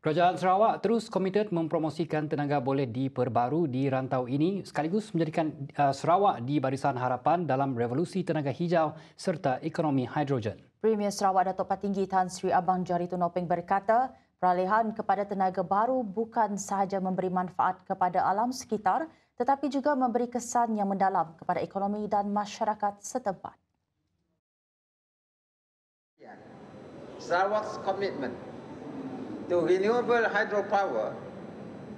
Kerajaan Sarawak terus komited mempromosikan tenaga boleh diperbaru di rantau ini sekaligus menjadikan uh, Sarawak di barisan harapan dalam revolusi tenaga hijau serta ekonomi hidrogen. Premier Sarawak Datuk Patinggi Tan Sri Abang Jari Tunopeng berkata, peralihan kepada tenaga baru bukan sahaja memberi manfaat kepada alam sekitar tetapi juga memberi kesan yang mendalam kepada ekonomi dan masyarakat setempat. Sarawak's commitment The renewable hydropower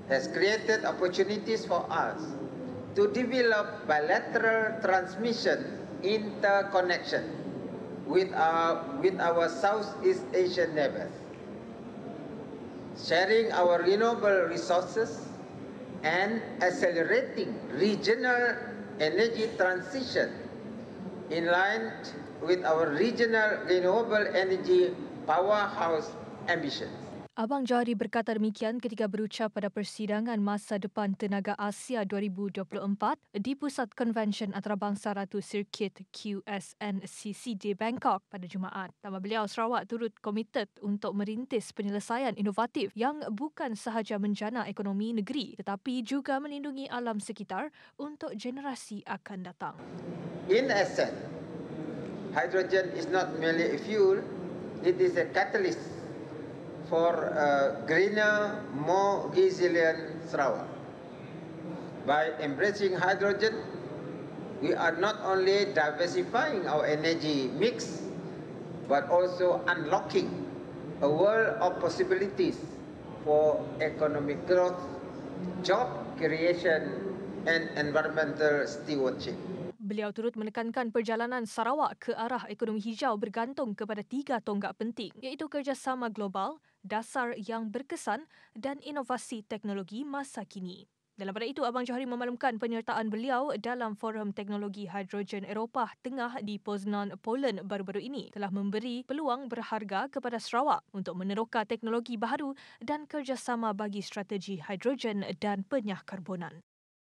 has created opportunities for us to develop bilateral transmission interconnection with our, with our Southeast Asian neighbors, sharing our renewable resources and accelerating regional energy transition in line with our regional renewable energy powerhouse ambitions. Abang Jari berkata demikian ketika berucap pada persidangan masa depan Tenaga Asia 2024 di Pusat Convention Antarabangsa Ratu Circuit QSNCC di Bangkok pada Jumaat. Tambah beliau, Sarawak turut komited untuk merintis penyelesaian inovatif yang bukan sahaja menjana ekonomi negeri tetapi juga melindungi alam sekitar untuk generasi akan datang. In essence, hydrogen is not merely a fuel, it is a catalyst for a uh, greener, more resilient Sarawak. By embracing hydrogen, we are not only diversifying our energy mix, but also unlocking a world of possibilities for economic growth, job creation and environmental stewardship. Beliau turut menekankan perjalanan Sarawak ke arah ekonomi hijau bergantung kepada tiga tonggak penting iaitu kerjasama global, dasar yang berkesan dan inovasi teknologi masa kini. Dalam pada itu, Abang Johari memaklumkan penyertaan beliau dalam Forum Teknologi Hidrogen Eropah Tengah di Poznan, Poland baru-baru ini telah memberi peluang berharga kepada Sarawak untuk meneroka teknologi baru dan kerjasama bagi strategi hidrogen dan penyah karbonan.